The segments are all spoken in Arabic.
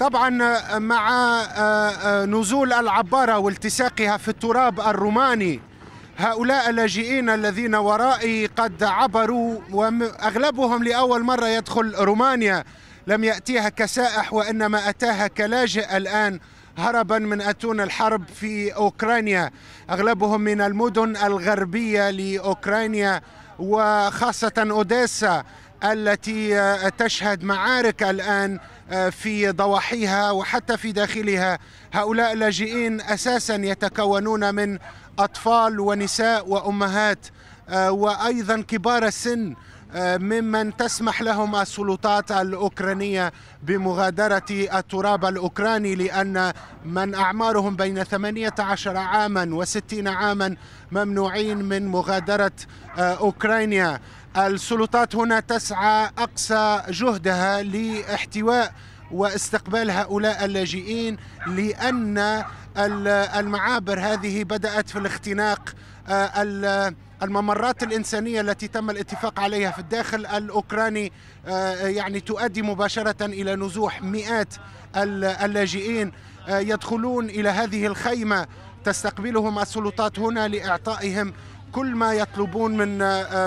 طبعا آه، مع آه، آه، نزول العبارة والتصاقها في التراب الروماني هؤلاء اللاجئين الذين ورائي قد عبروا وأغلبهم لأول مرة يدخل رومانيا لم يأتيها كسائح وإنما أتاها كلاجئ الآن هربا من أتون الحرب في أوكرانيا أغلبهم من المدن الغربية لأوكرانيا وخاصة أوديسا التي تشهد معارك الآن آه، في ضواحيها وحتى في داخلها هؤلاء اللاجئين اساسا يتكونون من اطفال ونساء وامهات آه، وايضا كبار السن آه، ممن تسمح لهم السلطات الاوكرانيه بمغادره التراب الاوكراني لان من اعمارهم بين 18 عاما و60 عاما ممنوعين من مغادره آه، اوكرانيا. السلطات هنا تسعى اقصى جهدها لاحتواء واستقبال هؤلاء اللاجئين لان المعابر هذه بدات في الاختناق آه، الممرات الإنسانية التي تم الاتفاق عليها في الداخل الأوكراني آه، يعني تؤدي مباشرة إلى نزوح مئات اللاجئين آه، يدخلون إلى هذه الخيمة تستقبلهم السلطات هنا لإعطائهم كل ما يطلبون من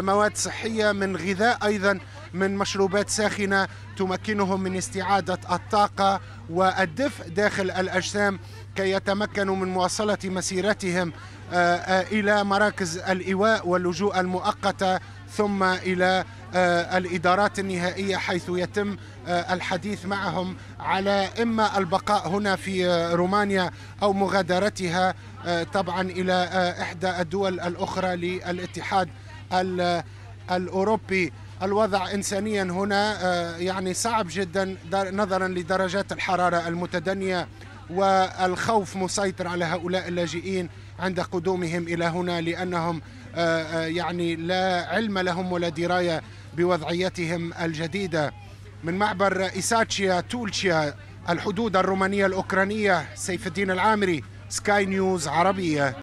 مواد صحية من غذاء أيضا من مشروبات ساخنة تمكنهم من استعادة الطاقة والدفء داخل الأجسام كي يتمكنوا من مواصلة مسيرتهم آه، آه، إلى مراكز الإيواء واللجوء المؤقتة ثم إلى آه، الإدارات النهائية حيث يتم الحديث معهم على إما البقاء هنا في رومانيا أو مغادرتها طبعا إلى إحدى الدول الأخرى للاتحاد الأوروبي الوضع إنسانيا هنا آه، يعني صعب جدا نظرا لدرجات الحرارة المتدنية والخوف مسيطر على هؤلاء اللاجئين عند قدومهم إلى هنا لأنهم آه، آه، يعني لا علم لهم ولا دراية بوضعيتهم الجديدة من معبر إساتشيا تولشيا الحدود الرومانية الأوكرانية سيف الدين العامري سكاي نيوز عربية